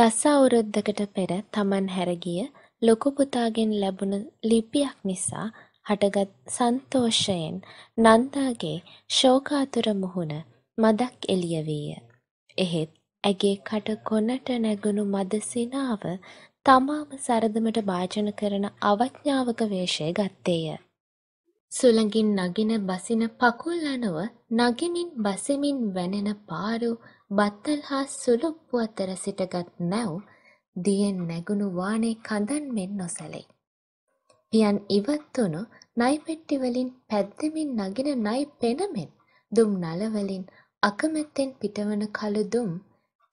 දස අවුරුද්දකට පෙර තමන් හැර ගිය ලොකු පුතාගෙන් ලැබුණු ලිපියක් නිසා හටගත් සන්තෝෂයෙන් නන්දාගේ ශෝකාතුර මුහුණ මදක් එළිය වීය. එහෙත් ඇගේ කට කොනට නැගුණු මද සිනාව තමාම සරදමට භාජන කරන අවඥාවක වේශය ගත්තේය. සුළඟින් නගින බසින පකුල් අනුව නගිමින් බසමින් වැනෙන පාරු බත්තල් හා සුළුප්පු අතර සිටගත් මැව් දියෙන් නැගුණු වානේ කඳන් මෙන් නොසැලෙයි. පියන් ඉවත් වුණු නයිපෙට්ටි වලින් පැද්දෙමින් නගින නයි පෙනමෙන් දුම් නල වලින් අකමැත්තෙන් පිටවන කළු දුම්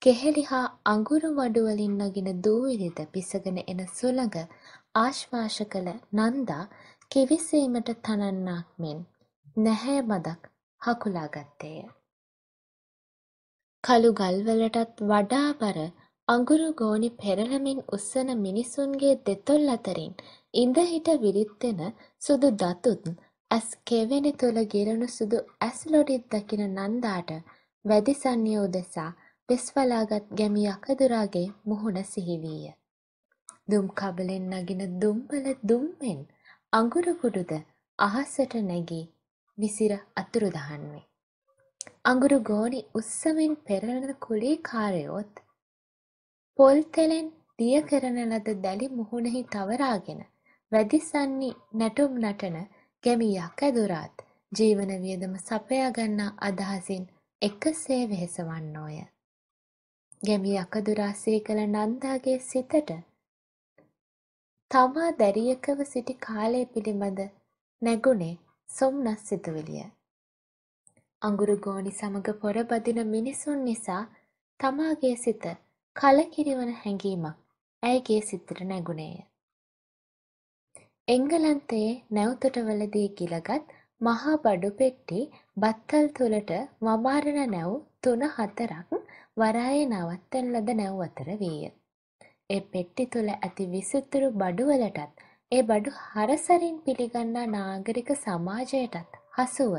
කෙහෙලි හා අඟුරු වඩු වලින් නගින දූවිලිද පිසගෙන එන සුළඟ ආශ්වාස කළ නන්දා කිවිසීමට තනන්නාක් මෙන් නැහැ මදක් හකුලා ගත්තේය. කළු ගල්වලටත් වඩා බර අඟුරු ගෝනි පෙරළමින් උස්සන මිනිසුන්ගේ දෙතොල් අතරින් ඉඳහිට විරිත්දෙන සුදු දතුත් ඇස් කෙවෙනි තුළ ගිරණු සුදු ඇස් ලොඩිත් දකින නන්දාට වැදිසන්නිය උදෙසා වෙස්වලාගත් ගැමි යකදුරාගේ මුහුණ සිහිවීය. දුම් කබලෙන් නගින දුම්බල දුම්මෙන් අඟුරු කුඩුද අහසට නැගී විසිර අතුරුදහන් වේ. අඟුරු ගෝනි උස්සමින් පෙරලෙන කුලී කාරයෝත් පොල් තෙලෙන් දිය කරන ලද දැලි මුහුණෙහි තවරාගෙන වැදිසන්නේ නැටුම් නටන ගැමියක් ඇදුරාත් ජීවන වියදම සපයා ගන්නා අදහසින් එකසේ වෙහෙසවන්නෝය. ගැමි අකදුරා සීකල නන්දාගේ සිතට තමා දැරියකව සිටි කාලය පිළිබඳ නැගුණේ සොම්නස් සිතුවිලිය. අඟුරු ගෝනි සමග පොර බදින මිනිසුන් නිසා තමාගේ සිත කලකිරිවන හැඟීමක් ඇයගේ සිතට නැගුණේය. එංගලන්තයේ නැවතොටවලදී ගිලගත් මහා බඩු පෙට්ටි බත්තල් තුළට වමාරණ නැව් තුන හතරක් වරායේ නවත්තන ලද නැව් අතර වීය. ඒ පෙට්ටි තුළ ඇති විසිතුරු බඩුවලටත් ඒ බඩු හරසරින් පිළිගන්නා නාගරික සමාජයටත් හසුව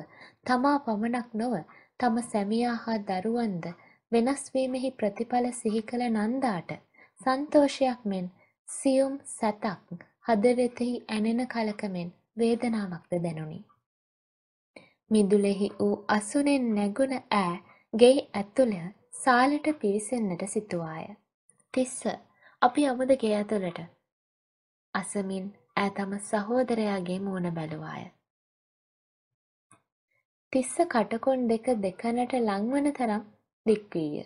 තමා පමණක් නොව තම සැමියා හා දරුවන්ද වෙනස් වීමෙහි ප්‍රතිඵල සිහි කළ නන්දාට සන්තෝෂයක් මෙන් සියුම් සැතක් හදවතෙහි ඇනෙන කලකමෙන් වේදනාවක්ද දැනුනි. මිදුලෙහි වූ අසුනෙන් නැගුණ ඈ ගෙයි ඇතුළ සාලට පිවිසෙන්නට සිතුවාය. තිස්ස අපි අමුද ගේ ඇතුළට. අසමින් ඈ තම සහෝදරයාගේ මූුණ බැලුවාය. තිස්ස කටකොන් දෙක දෙකනට ලංවන තරම් දික්වීය.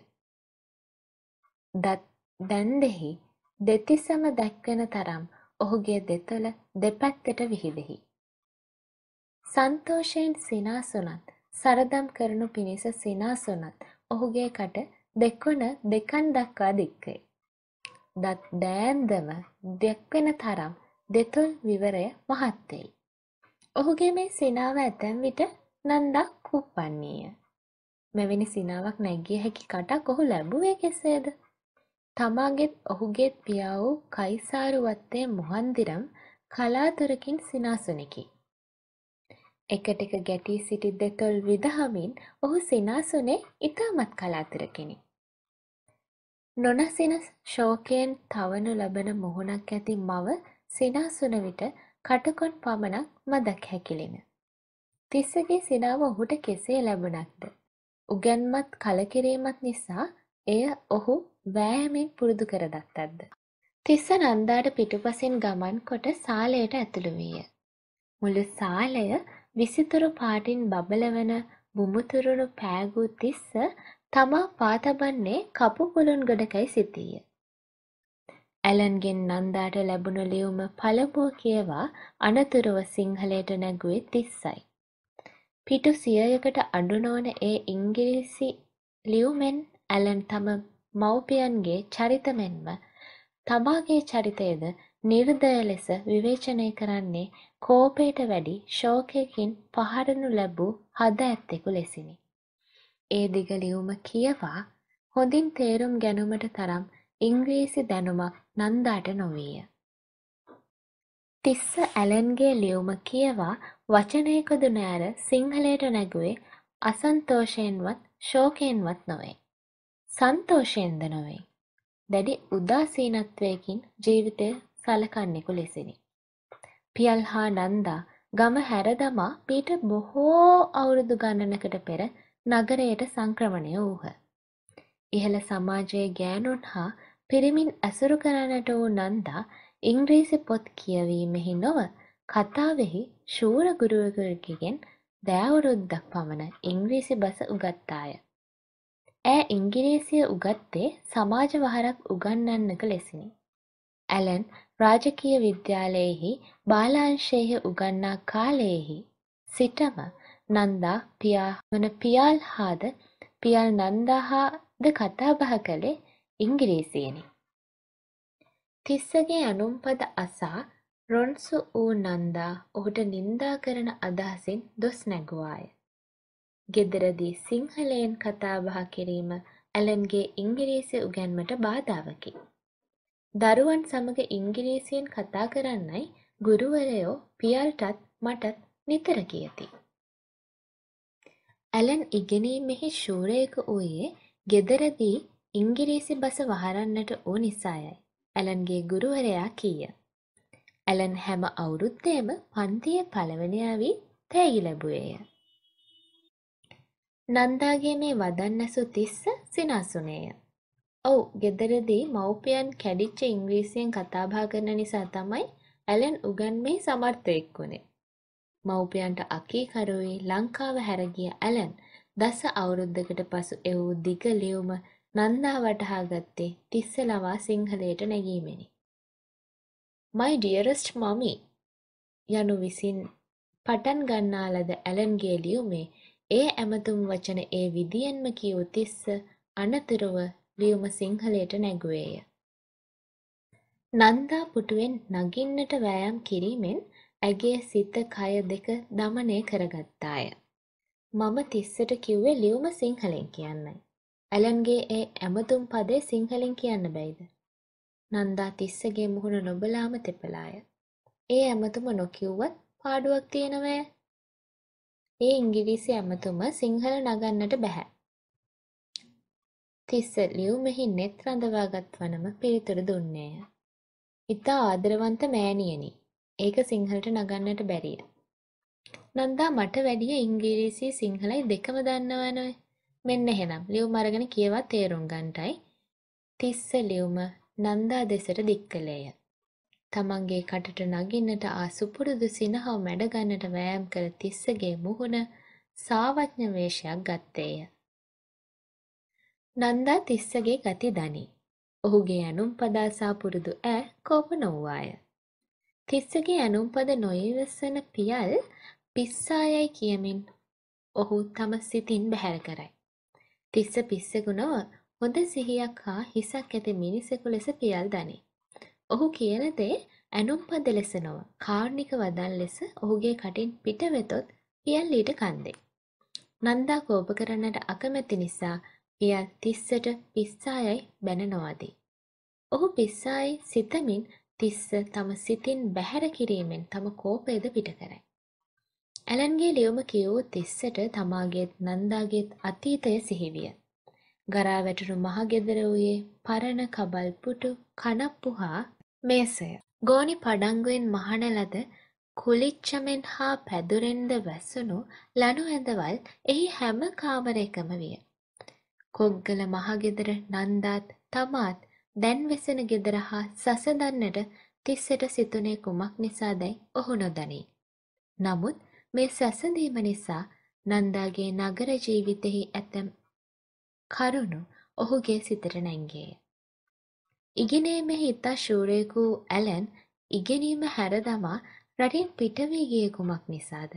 දත් දැන්දෙහි දෙතිසම දැක්වෙන තරම් ඔහුගේ දෙතොල දෙපැත්තට විහිදෙහි. සන්තෝෂයෙන් සිනාසුනත් සරදම් කරනු පිණිස සිනාසුනත් ඔහුගේ කට දෙකොන දෙකන් දක්වා දික්කයි. දත් දෑන්දම දෙක්වෙන තරම් දෙතුල් විවරය මහත්තෙයි. ඔහුගේ මේ සිනාව ඇතැම් විට නන්දක් උපන්නේය. මෙවැනි සිනාවක් නැගිය හැකි කටක් ඔහු ලැබුවේ කෙසේද? තමාගේත් ඔහුගේත් පියා වූ කයිසාරු වත්තේ මොහන්දිරම් කලාතුරකින් සිනාසුනකි. එකට එක ගැටී සිටි දෙතොල් විදහමින් ඔහු සිනාසුනේ ඉතාමත් කලාතුරකිනි. නොනසින ශෝකයෙන් තවනු ලබන මුහුණක් ඇති මව සිනාසුන විට කටකොන් පමණක් මදක් හැකිලෙන. තිස්සගේ සිනාව ඔහුට කෙසේ ලැබුණක්ද. උගැන්මත් කලකිරීමත් නිසා එය ඔහු වෑයමින් පුරුදු කරගත්තක්ද. තිස්ස නන්දාට පිටුපසින් ගමන් කොට සාලයට ඇතුළු විය. මුළු සාලය විසිතුරු පාටින් බබලවන බුමුතුරුණු පෑගූ තිස්ස තමා පාතබන්නේ කපු පුළුන් ගොඩකයි සිටිය. ඇලන්ගෙන් නන්දාට ලැබුණු ලියුම පළබුව කියවා අනතුරුව සිංහලයට නැගුවේ තිස්සයි. පිටු සියයකට අඩු නොවන ඒ ඉංගිරිසි ලියුමෙන් ඇලන් තම මව්පියන්ගේ චරිත මෙන්ම තමාගේ චරිතයද නිර්දය ලෙස විවේචනය කරන්නේ කෝපයට වැඩි ශෝකයකින් පහරනු ලැබූ හද ඇත්තෙකු ලෙසිනි. ඒ දිග ලියුම කියවා හොඳින් තේරුම් ගැනුමට තරම් ඉංග්‍රීසි දැනුමක් නන්දාට නොවීය. තිස්ස ඇලන්ගේ ලියුම කියවා වචනයකුදු නෑර සිංහලයට නැගුවේ අසන්තෝෂයෙන්වත් ශෝකයෙන්වත් නොවේ. සන්තෝෂයෙන්ද නොවේ. දැඩි උදාසීනත්වයකින් ජීවිතය සලකන්නෙකු ලෙසිනි. පියල් හා නන්දා ගම හැරදමා පීට බොහෝ අවුරුදු ගණනකට පෙර නගරයට සංක්‍රමණය වූහ. ඉහළ සමාජයේ ගෑනුන් හා පිරිමින් ඇසුරු කරන්නට වූ නන්දා ඉංග්‍රීසි පොත් කියවීමෙහි නොව කතාවෙහි ශූර ගුරුවරයෙකුගෙන් දෑවුරුද්දක් පමණ ඉංග්‍රීසි බස උගත්තාය. ඈ ඉංගිරීසිය උගත්තේ සමාජ වහරක් උගන්වන්නක ලෙසිනි. ඇලන් රාජකීය විද්‍යාලයෙහි බාලාංශයෙහි උගන්නා කාලයෙහි සිටම නන්දා පියා වන පියාල් හාද පියල් නන්දා හාද කතාබහ කළේ ඉංගිරීසියෙනි. තිස්සගේ අනුම්පද අසා රොන්සු වූ නන්දා ඔහුට නින්දා කරන අදහසින් දොස් නැගුවාය. ගෙදරදී සිංහලයෙන් කතාබහ කිරීම ඇලන්ගේ ඉංගිරීසි උගැන්මට බාධාවකි. දරුවන් සමග ඉංගිරීසියෙන් කතා කරන්නයි ගුරුවරයෝ පියල්ටත් මටත් නිතර කියති. ඇලන් ඉගෙනීමෙහි ශූරයක වූයේ ගෙදරදී ඉංගිරීසි බස වහරන්නට වූ නිසායයි. ඇලන්ගේ ගුරුවරයා කීය. ඇලන් හැම අවුරුද්දේම පන්තියේ පළවනයා වී තෑගි ලැබුවේය. නන්දාගේ මේ වදන්නසු තිස්ස සිනාසුනේය. ඔව් ගෙදරදී මව්පියන් කැඩිච්ච ඉංග්‍රීසියෙන් කතාබහ කරන නිසා තමයි ඇලන් උගන්මේ සමර්ථයෙක් වුණේ. මව්පියන්ට අකීකරුවේ ලංකාව හැරගිය ඇලන් දස අවුරුද්දකට පසු එවූ දිග ලියුම නන්දා වටහාගත්තේ තිස්ස ලවා සිංහලයට නැගීමෙනි. My dearest mommy යනු විසින් පටන් ගන්නා ලද ඇලන්ගේ ලියුමේ ඒ ඇමතුම් වචන ඒ විදියෙන්ම කියූ තිස්ස අනතුරුව ලියුම සිංහලයට නැගුවේය. නන්දා පුටුවෙන් නගින්නට වෑයම් කිරීමෙන් ඇගේ සිත කය දෙක දමනය කරගත්තාය. මම තිස්සට කිව්වේ ලියුම සිංහලෙන් කියන්නයි. ඇලන්ගේ ඒ ඇමතුම් පදේ සිංහලෙන් කියන්න බැයිද. නන්දා තිස්සගේ මුහුණ නොබලාම තෙපලාය. ඒ ඇමතුම නොකිව්වත් පාඩුවක් තියෙනවය. ඒ ඉංගිරිසි ඇමතුම සිංහල නගන්නට බැහැ. තිස්ස ලියුමෙහි නෙත් රඳවාගත් වනම පිළිතුර දුන්නේය. ඉතා ආදරවන්ත මෑණියනි. ඒක සිංහලට නගන්නට බැරිය. නන්දා මට වැඩිය ඉංග්‍රීසි සිංහලයි දෙකම දන්නවනේ. මෙන්න එහෙනම් ලියුම අරගෙන කියවා තේරුම් ගන්නටයි තිස්ස ලියුම නන්දා දෙසට දික් කළේය. තමන්ගේ කටට නගින්නට ආ සුපුරුදු සිනහව මැඩ ගන්නට වෑයම් කළ තිස්සගේ මුහුණ සාවඥ වේශයක් ගත්තේය. නන්දා තිස්සගේ ගති දනි. ඔහුගේ ඇනුම්පදාසා පුරුදු ඈ කෝප නොවුවාය. තිස්සගේ ඇනුම්පද නොයවසන පියල් පිස්සායයි කියමින් ඔහු තම සිතින් බැහැර කරයි. තිස්ස පිස්සෙකු නොව හොඳ සිහියක් හා හිසක් ඇති මිනිසෙකු ලෙස පියල් දනී. ඔහු කියන දේ ඇනුම්පද ලෙස නොව කාර්ණික වදන් ලෙස ඔහුගේ කටින් පිට වෙතොත් පියල් ඊට කන්දේ. නන්දා කෝප කරන්නට අකමැති නිසා පියල් තිස්සට පිස්සායයි බැන නොවදී. ඔහු පිස්සායි සිතමින් තිස්ස තම සිතින් බැහැර කිරීමෙන් තම කෝපයද පිට කරයි. ඇලන්ගේ ලියුම කියවූ තිස්සට තමාගේත් නන්දාගේත් අතීතය සිහිවිය. ගරා වැටනු මහගෙදර වූයේ පරණ කබල් පුටු කනප්පු හා මේසය. ගෝනි පඩංගුවෙන් මහන ලද කුලිච්චමෙන් හා පැදුරෙන්ද වැසුණු ලනු ඇඳවල් එහි හැම කාමර එකම විය. කොග්ගල මහගෙදර නන්දාත් තමාත් දැන් වෙසෙන ගෙදර හා සසදන්නට තිස්සට සිතුනේ කුමක් නිසාදැයි ඔහු නොදනී. නමුත් මේ සැසඳීම නිසා නන්දාගේ නගර ජීවිතෙහි ඇතැම් කරුණු ඔහුගේ සිතට නැංගේය. ඉගෙනීමෙහි ඉතා ශූරයෙකු වූ ඇලන් ඉගෙනීම හැර දමා රටින් පිටවී ගිය කුමක් නිසාද?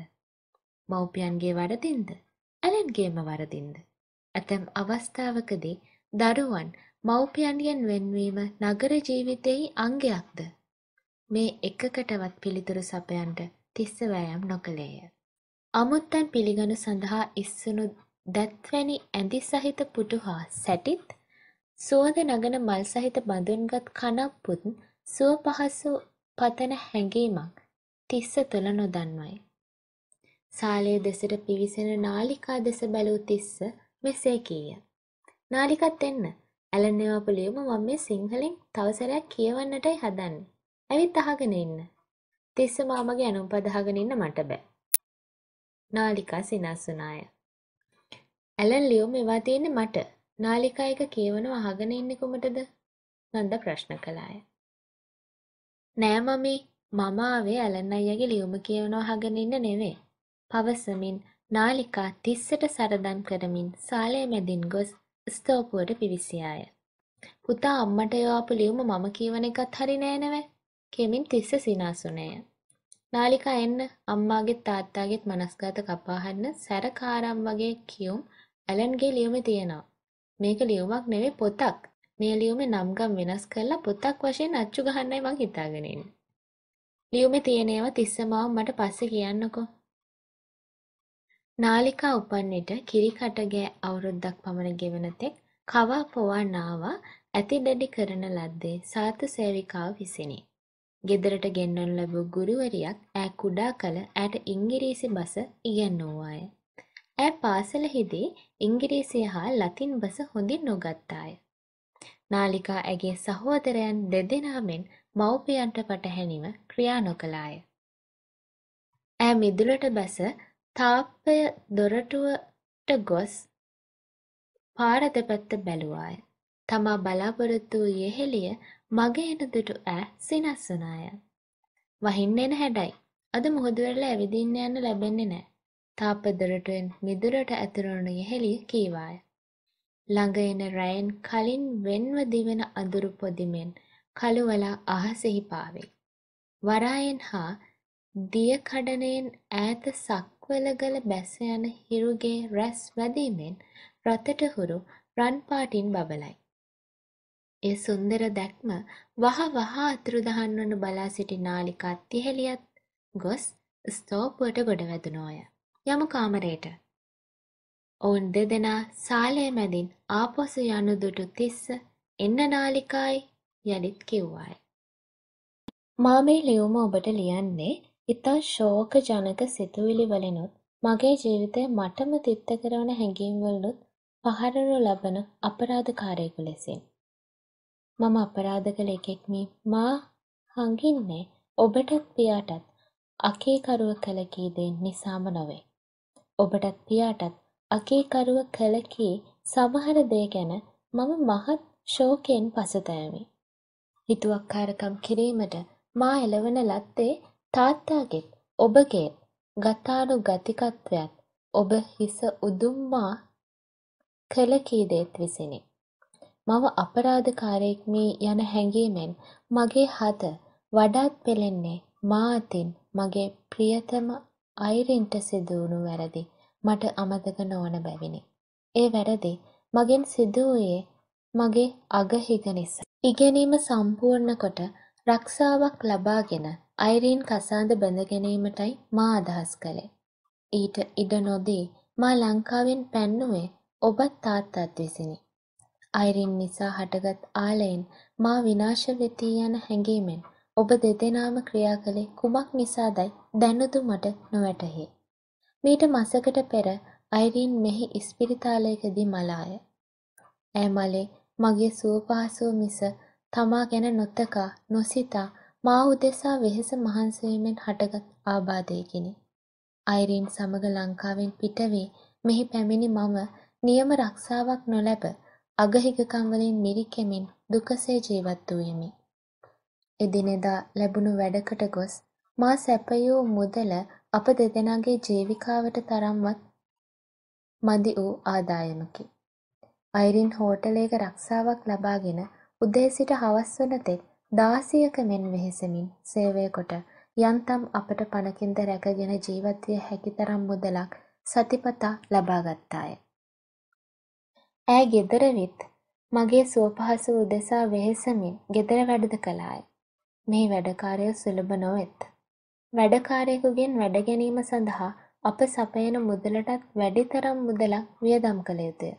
මව්පියන්ගේ වරදින්ද? ඇලන්ගේම වරදින්ද? ඇතැම් අවස්ථාවකදී දරුවන් මව්පියන්ගෙන් වෙන්වීම නගර ජීවිතෙහි අංගයක්ද? මේ එකකටවත් පිළිතුරු සපයන්ට තිස්ස වෑයම් නොකළේය. අමුත්තන් පිළිගනු සඳහා ඉස්සුණු දැත්වැනි ඇඳි සහිත පුටු හා සැටිත් සුවද නගන මල් සහිත බඳුන්ගත් කනප්පුත් සුව පහසු පතන හැඟීමක් තිස්ස තුළ නොදන්වයි. සාලය දෙසට පිවිසෙන නාලිකා දෙස බැලූ තිස්ස මෙසේ කීය. නාලිකත් එන්න ඇලනවාපු ලියුම මම මේ සිංහලෙන් තවසරයක් කියවන්නටයි හදන්නේ. ඇවිත් අහගෙන ඉන්න. තිස්ස මාමගේ ඇනුම් පදහගෙන ඉන්න මට බෑ. නාලිකා සිනස් වුණාය. ඇලන් ලියෝ මෙවා තියෙන්නේ මට. නාලිකා එක කියවනව අහගෙන ඉන්නේ කොමටද? නන්ද ප්‍රශ්න කළාය. නෑ මමී මම ආවේ ඇලන් අයියාගේ ලියුම කියවනව අහගෙන ඉන්න නෙවෙයි. පවසමින් නාලිකා තිස්සට සරදම් කරමින් සාලය මැදින් ගොස් ස්තෝපුවට පිවිසියාය. පුතා අම්මට යවපු ලියුම මම කියවන එකත් හරි නෑ නෙවෙයි. කෙමින් තිස්ස සිනාසුනේය. නාලිකා එන්න අම්මාගෙත් තාත්තාගෙත් මනස්ගත කපාහන්න සැරකාරම් වගේ කියුම් ඇලන්ගේ ලියුමේ තියෙනවා. මේක ලියුමක් නෙවෙයි පොතක්. මේ ලියුමේ නම්ගම් වෙනස් කරලා පොතක් වශයෙන් අච්චු ගහන්නයි මං හිතාගෙන ඉන්නේ. ලියුමේ තියෙන ඒවා තිස්ස මාව මට පස්සේ කියන්නකෝ. නාලිකා උපන් විට කිරිකට ගෑ අවුරුද්දක් පමණ ගෙවන තෙක් කවා පොවා නාවා ඇති දැඩි කරන ලද්දේ සාත සේවිකාව විසිනි. ගෙදරට ගෙන්වනු ලැබූ ගුරුවරියක් ඈ කුඩා කල ඇයට ඉංගිරීසි බස ඉගැන්වූවාය. ඇය පාසලෙහිදී ඉංගිරීසිය හා ලතින් බස හොඳින් නොගත්තාය. නාලිකා ඇගේ සහෝදරයන් දෙදෙනා මෙන් මව්පියන්ට පටහැනිව ක්‍රියා නොකළාය. ඇය මිදුලට බැස තාප්පය දොරටුවට ගොස් පාර දෙපැත්ත බැලුවාය. තමා බලාපොරොත්තු වූ යෙහෙළිය මග එන දුටු ඈ සිනස්සනාය. වහින්න එන හැඩයි. අද මුහුදු වෙරළ ඇවිදින්න යන්න ලැබෙන්නේ නැහැ. තාපදරටෙන් මිදුරට ඇතුළුණු යෙහෙළිය කීවාය. ළඟ එන රැයෙන් කලින් වෙන්ව දිවෙන අඳුරු පොදිමෙන් කළුවලා අහසෙහි පාවේ. වරායෙන් හා දිය කඩනෙන් ඈත සක්වලගල බැස යන හිරුගේ රැස් වැදීමෙන් රතට හුරු රන් පාටින් බබලයි. ඒ සුන්දර දැක්ම වහ වහා අතුරුදහන් වනු බලා සිටි නාලිකා තිහෙලියත් ගොස් ස්තෝපුවට ගොඩ වැදුණෝය. යමු කාමරයට. ඔවුන් දෙදෙනා සාලය මැදින් ආපසු යනු දුටු තිස්ස එන්න නාලිකායි යළිත් කිව්වාය. මා මේ ලියුම ඔබට ලියන්නේ ඉතා ශෝක ජනක සිතුවිලි වලිනුත් මගේ ජීවිතය මටම තිත්ත කරවන හැඟීම්වලනුත් පහරනු ලබන අපරාධකාරයෙකු ලෙසින්. මම අපරාධ කළ එකෙක්මි මා හඟින්නේ ඔබටත් පියාටත් අකේකරුව කළ කී දේ නිසාම නොවේ. ඔබටත් පියාටත් අකේකරුව කළ කී සමහර දේ ගැන මම මහත් ශෝකයෙන් පසුතැවෙමි. හිතුවක්කාරකම් කිරීමට මා එළවන ලත්තේ තාත්තාගෙත් ඔබගේ ගතානු ගතිකත්වයත් ඔබ හිස උදුම්මා කළ කී දේත් විසිනේ. මම අපරාධකාරයෙක් මේ යන හැඟීමෙන් මගේ හද වඩාත් පෙළෙන්නේ මා අතින් මගේ ප්‍රියතම අයිරින්ට සිදුවුණු වැරදි මට අමතක නොවන බැවිනි. ඒ වැරදි මගෙන් සිදුවූයේ මගේ අගහිග නිසා. ඉගෙනීම සම්පූර්ණ කොට රක්ෂාවක් ලබාගෙන අයිරීන් කසාද බැඳ ගැනීමටයි මා අදහස් කළේ. ඊට ඉඩ නොදී මා ලංකාවෙන් පැන්නුවේ ඔබත් තාත්තත් විසිනි. අයිරින් නිසා හටගත් ආලයෙන් මා විනාශ වෙති යන හැඟීමෙන් ඔබ දෙදෙනාම ක්‍රියා කළේ කුමක් නිසාදයි දැනුදු මට නොවැටහි. මීට මසකට පෙර අයිරින් මෙහි ඉස්පිරිතාලයකදී මලාය. ඈ මලේ මගේ සුවපහසුව මිස තමා ගැන නොතකා නොසිතා මා උදෙසා වෙහෙස මහන්සවීමෙන් හටගත් ආබාධයකිනි. අයිරීන් සමග ලංකාවෙන් පිටවී මෙහි පැමිණි මම නියම රක්ෂාවක් නොලැබ අගහිගකම්වලින් මිරිකෙමින් දුකසේ ජීවත් වූයෙමි. එදිනෙදා ලැබුණු වැඩකට ගොස් මා සැපයූ මුදල අප දෙදෙනාගේ ජීවිකාවට තරම්වත් මදි වූ ආදායමකි. අයිරින් හෝටලයක රක්ෂාවක් ලබාගෙන උදේ සිට හවස් වන තෙක් දාසියක මෙන් වෙහෙසමින් සේවය කොට යන්තම් අපට පණකින්ද රැකගෙන ජීවත් විය හැකි තරම් මුදලක් සතිපතා ලබා ගත්තාය. ඈ ගෙදර විත් මගේ සුවපහසුව උදෙසා වෙහෙසමින් ගෙදර වැඩද කළාය. මෙහි වැඩකාරයෝ සුලභ නොවෙත්. වැඩකාරයෙකුගෙන් වැඩ ගැනීම සඳහා අප සපයන මුදලටත් වැඩිතරම් මුදලක් වියදම් කළ යුතුය.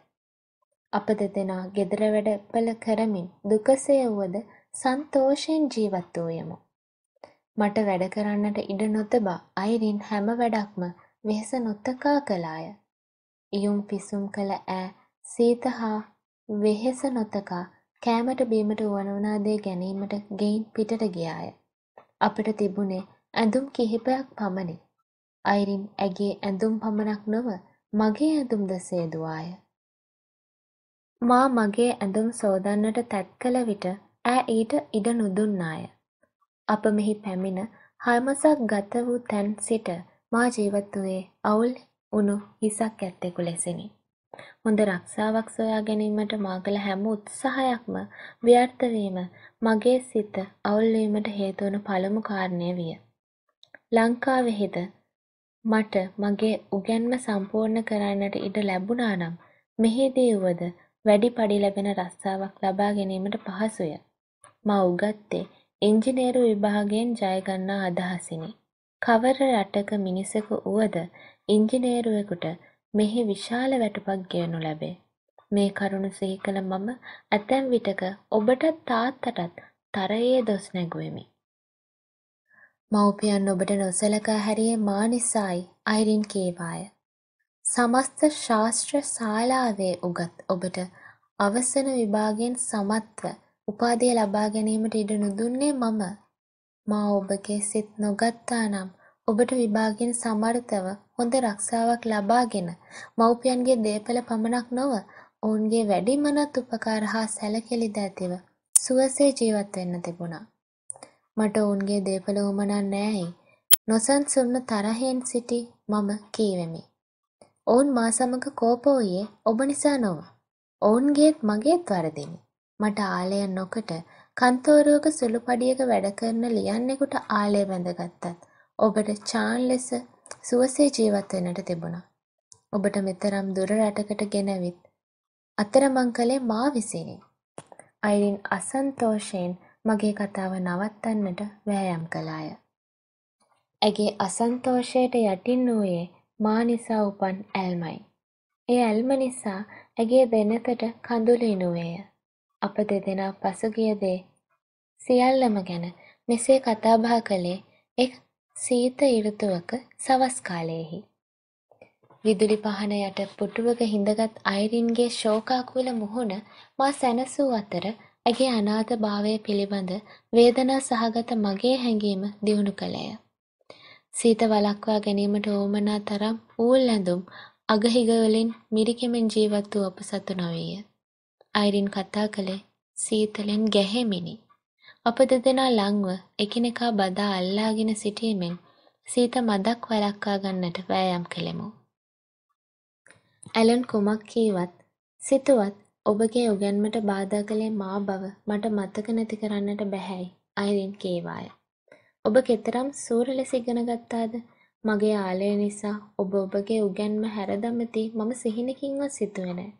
අප දෙදෙනා ගෙදර වැඩපල කරමින් දුකසේ වුවද සන්තෝෂයෙන් ජීවත් වූයෙමු. මට වැඩ කරන්නට ඉඩ නොතබා අයිරින් හැම වැඩක්ම වෙහෙස නොතකා කළාය. ඉයුම් පිසුම් කළ ඈ සීත හා වෙහෙස නොතකා කෑමට බීමට වුවනවනා දේ ගැනීමට ගෙයින් පිටට ගියාය. අපට තිබුණේ ඇඳුම් කිහිපයක් පමණි. අයිරින් ඇගේ ඇඳුම් පමණක් නොව මගේ ඇඳුම්ද සේදුවාය. මා මගේ ඇඳුම් සෝදන්නට තැත් කළ විට ඈ ඊට ඉඩ නොදුන්නාය. අප මෙහි පැමිණ හල්මසක් ගත වූ තැන් සිට මා ජීවත් වූයේ අවුල් උණු හිසක් ඇත්තෙකු ලෙසිනි. හොඳ රක්ෂාවක් සොයා ගැනීමට මා කළ හැම උත්සාහයක්ම ව්‍යර්ථ වීම මගේ සිත අවුල් වීමට හේතු වන පළමු කාරණය විය. ලංකාවේහිද මට මගේ උගැන්ම සම්පූර්ණ කරන්නට ඉඩ ලැබුණා නම් මෙහිදී වුවද වැඩි පඩි ලැබෙන රස්සාවක් ලබා ගැනීමට පහසුය. මා උගත්තේ ඉංජිනේරු විභාගයෙන් ජයගන්නා අදහසිනි. කවර රටක මිනිසෙකු වුවද ඉංජිනේරුවෙකුට මෙහි විශාල වැටුපක් ගෙවනු ලැබේ. මේ කරුණු සිහි කළ මම ඇතැම් විටක ඔබටත් තාත්තටත් තරයේ දොස් නැගුවෙමි. මව්පියන් ඔබට නොසලකා හැරියේ මා නිසායි අයිරින් කේවාය. සමස්ත ශාස්ත්‍ර ශාලාවේ උගත් ඔබට අවසන විභාගයෙන් සමත්ව උපාධිය ලබා ගැනීමට ඉඩ නොදුන්නේ මම. මා ඔබගේ සිත් නොගත්තා නම් ඔබට විභාගයෙන් සමර්ථව හොඳ රක්ෂාවක් ලබාගෙන මව්පියන්ගේ දේපළ පමණක් නොව ඔවුන්ගේ වැඩිමනත් උපකාර හා සැලකිලිද ඇතිව සුවසේ ජීවත් වෙන්න තිබුණා. මට ඔවුන්ගේ දේපළ වුමනා නෑයි නොසන්සුන්න තරහෙන් සිටි මම කීවෙමි. ඔවුන් මා සමග කෝප වූයේ ඔබ නිසා නොව. ඔවුන්ගේත් මගේත් වරදිනි. මට ආලය නොකට කන්තෝරුවක සුළු පඩියක වැඩ කරන ලියන්නෙකුට ආලය බැඳගත්තත් ඔබට චාන් ලෙස සුවසේ ජීවත් වෙන්නට තිබුණා. ඔබට මෙතරම් දුර රටකට ගෙනැවිත් අතරමං කළේ මා විසිනි. අයිරින් අසන්තෝෂයෙන් මගේ කතාව නවත්තන්නට වෑයම් කළාය. ඇගේ අසන්තෝෂයට යටින් වූයේ මා නිසා උපන් ඇල්මයි. ඒ ඇල්ම නිසා ඇගේ දෙනතට කඳුළු ඉනුවේය. අප දෙදෙනා පසුගිය දේ සියල්ලම ගැන මෙසේ කතාබහ කළේ එක් සීත ඍතුවක සවස් කාලයේහි විදුලි පහන යට පුටුවක හිඳගත් අයිරින්ගේ ශෝකාකුල මුහුණ මා සැනසූ අතර ඇගේ අනාථභාවය පිළිබඳ වේදනා සහගත මගේ හැඟීම දියුණු කළේය. සීත වළක්වා ගැනීමට ඕමනා තරම් ඌල් ඇඳුම් අගහිග වලින් මිරිකෙමින් ජීවත් වූ අප සතු නොවේය. අයිරින් කතා කළේ සීතලෙන් ගැහෙමිනි. අප දෙදෙනා ලංව එකිනෙකා බදා අල්ලාගෙන සිටීමෙන් සීත මදක් වළක්වා ගන්නට වෑයම් කළෙමු. ඇලන් කුමක් කීවත් සිතුවත් ඔබගේ උගන්මට බාධා කළේ මා බව මට මතක නැති කරන්නට බැහැයි අයිරින් කීවාය. ඔබ කෙතරම් සූර ලෙස ඉගෙන ගත්තාද? මගේ ආලය නිසා ඔබ ඔබගේ උගන්ම හැරදමති මම සිහිනකින්වත් සිතුවේ නැහැ.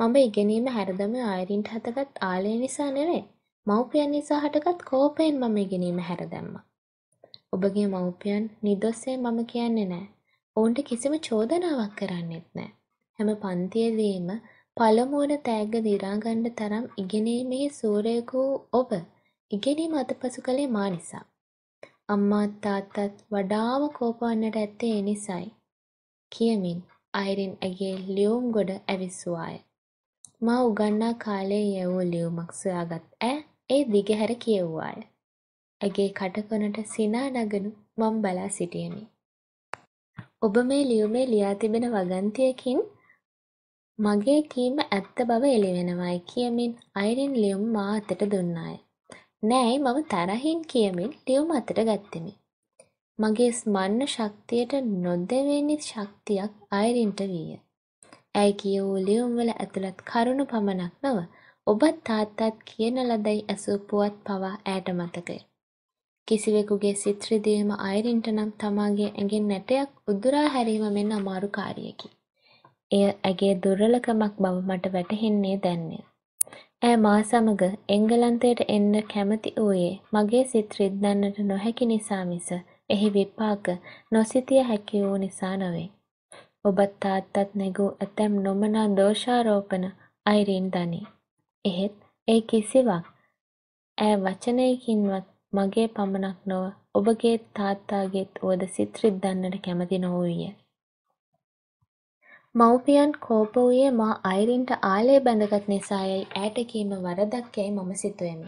මම ඉගෙනීම හැරදම අයරින්ට හතගත් ආලය නිසා නෙවෙයි. මව්පියන් නිසා හටගත් කෝපයෙන් මම ඉගෙනීම හැර දැම්මා. ඔබගේ මව්පියන් නිදොස්සේ මම කියන්නේ නෑ. ඔවුන්ට කිසිම චෝදනාවක් කරන්නෙත් නෑ. හැම පන්තියේදීම පළමුවන තෑග්ග දිරාගන්න තරම් ඉගෙනීමේ සූරයකු ඔබ ඉගෙනීම අතපසු කළේ මා නිසා. අම්මාත් තාත්තත් වඩාම කෝපවන්නට ඇත්තේ ඒ නිසයි. කියමින් අයිරින් ඇගේ ලියුම් ගොඩ ඇවිස්සුවාය. මා උගන්නා කාලේ යැවූ ලියුමක් සොයාගත් ඈ ඒ දිගහැර කියව්වාය. ඇගේ කටකොනට සිනා නගනු මම බලා සිටියෙමි. ඔබ මේ ලියුමේ ලියා තිබෙන වගන්තියකින් මගේ කීම ඇත්ත බව එළිවෙනවයි කියමින් අයිරින් ලියුම් මා අතට දුන්නාය. නෑයි මම තරහින් කියමින් ලියුම් අතට ගත්තෙමි. මගේ ස්මන්න ශක්තියට නොදෙවෙනි ශක්තියක් අයරින්ට වීය. ඇයි කිය වූ ලියුම්වල ඇතුළත් කරුණු පමණක් නොව ඔබත් තාත්තත් කියන ලදැයි ඇසූ පුවත් පවා ඈට මතකය. කිසිවෙකුගේ සිත් රිදීම අයරින්ට නම් තමාගේ ඇඟෙන් නැටයක් උදුරා හැරීම මෙන් අමාරු කාර්යයකි. එය ඇගේ දුර්වලකමක් බව මට වැටහෙන්නේ දැන්නේ. ඈ මා සමග එංගලන්තයට එන්න කැමති වූයේ මගේ සිත් රිද්දන්නට නොහැකි නිසා මිස එහි විපාක නොසිතිය හැකි වූ නිසා නොවේ. ඔබත් තාත්තත් නැගූ ඇතැම් නොමනා දෝෂාරෝපණ අයිරින් දනී. එහෙත් ඒ කිසිවක් ඈ වචනයකින්වත් මගේ පමණක් නොව ඔබගේත් තාත්තාගේත් වුවද සිත් රිද්දන්නට කැමති නොවූය. මව්පියන් කෝප වූයේ මා අයිරින්ට ආලය බැඳගත් නිසායයි ඈට කීම වරදක් යැයි මම සිතුවෙමි.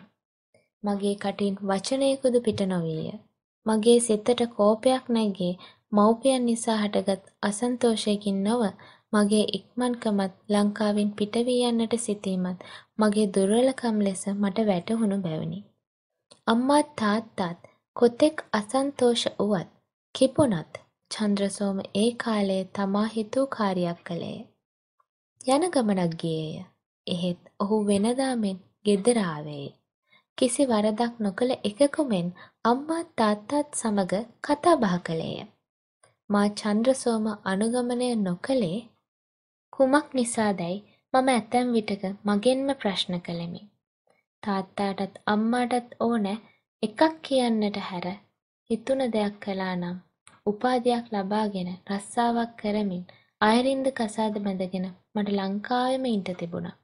මගේ කටින් වචනයකුද පිට නොවීය. මගේ සිතට කෝපයක් නැගී මව්පියන් නිසා හටගත් අසන්තෝෂයකින් නොව මගේ ඉක්මන්කමත් ලංකාවෙන් පිටවී යන්නට සිතීමත් මගේ දුර්වලකම් ලෙස මට වැටහුණු බැවිනි. අම්මාත් තාත්තාත් කොතෙක් අසන්තෝෂ වුවත් කිපුණත් චන්ද්‍රසෝම ඒ කාලයේ තමා හිතූ කාර්යයක් කළේය. යන ගමනක් ගියේය. එහෙත් ඔහු වෙනදා මෙන් ගෙදර ආවේය. කිසි වරදක් නොකළ එකකුමෙන් අම්මා තාත්තාත් සමග කතා බහ කළේය. මා චන්ද්‍රසෝම අනුගමනය නොකළේ කුමක් නිසාදැයි මම ඇතැම් විටක මගෙන්ම ප්‍රශ්න කළෙමි. තාත්තාටත් අම්මාටත් ඕනෑ එකක් කියන්නට හැර හිතුණ දෙයක් කළා නම් උපාධියක් ලබාගෙන රස්සාවක් කරමින් අයරින්ද කසාද බැඳගෙන මට ලංකාවෙම ඉන්ට තිබුණා.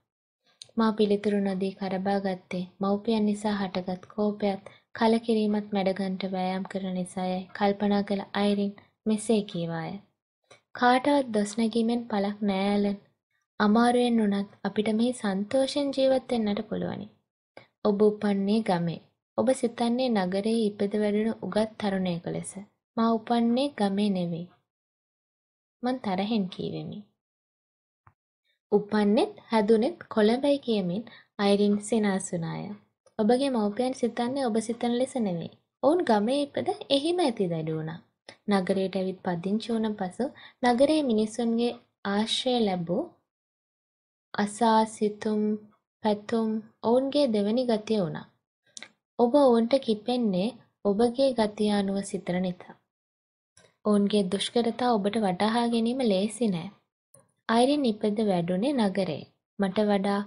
මා පිළිතුරු නොදී කරබා ගත්තේ මව්පියන් නිසා හටගත් කෝපයත් කලකිරීමත් මැඩගන්ට වෑයම් කරන නිසායයි කල්පනා කළ අයරින් මෙසේ කීවාය. කාටවත් දොස් නැගීමෙන් පළක් නෑ ඇලන්. අමාරුවෙන් වුණත් අපිට මේ සන්තෝෂෙන් ජීවත් වෙන්නට පුළුවනි. ඔබ උපන්නේ ගමේ. ඔබ සිතන්නේ නගරයේ ඉපද වැඩෙන උගත් තරුණයෙකු ලෙස. මා උපන්නේ ගමේ නෙවෙයි. මං තරහෙන් කීවෙමි. උපන්නෙත් හැදුනෙත් කොළඹයි කියමින් අයරින් සිනාසුනාය. ඔබගේ මව්පියන් සිතන්නේ ඔබ සිතන ලෙස නෙවෙයි. ඔවුන් ගමේ ඉපද එහිම ඇති දැඩුණා. නගරයට ඇවිත් පදිංචි වුණ පසු නගරයේ මිනිසුන්ගේ ආශ්‍රය ලැබූ අසා සිතුම් පැතුම් ඔවුන්ගේ දෙවැනි ගතිය වුණා. ඔබ ඔවුන්ට කිපෙන්නේ ඔබගේ ගතිය අනුව සිතන නිසා. ඔවුන්ගේ දුෂ්කරතා ඔබට වටහා ගැනීම ලේසි නෑ. අයිරින් ඉපද වැඩුණේ නගරේ. මට වඩා